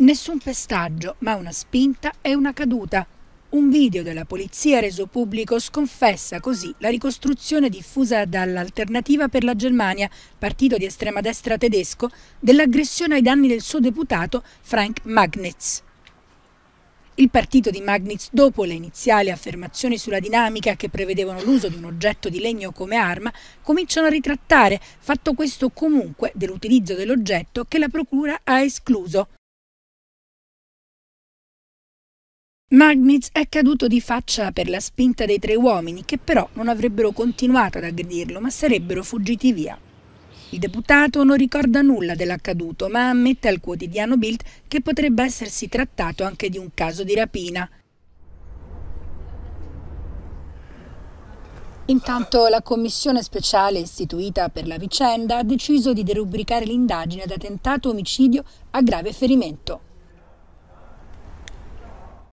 Nessun pestaggio, ma una spinta e una caduta. Un video della polizia reso pubblico sconfessa così la ricostruzione diffusa dall'Alternativa per la Germania, partito di estrema destra tedesco, dell'aggressione ai danni del suo deputato Frank Magnitz. Il partito di Magnitz, dopo le iniziali affermazioni sulla dinamica che prevedevano l'uso di un oggetto di legno come arma, cominciano a ritrattare, fatto questo comunque dell'utilizzo dell'oggetto che la Procura ha escluso. Magnitz è caduto di faccia per la spinta dei tre uomini, che però non avrebbero continuato ad aggredirlo, ma sarebbero fuggiti via. Il deputato non ricorda nulla dell'accaduto, ma ammette al quotidiano Bild che potrebbe essersi trattato anche di un caso di rapina. Intanto la commissione speciale istituita per la vicenda ha deciso di derubricare l'indagine da tentato omicidio a grave ferimento.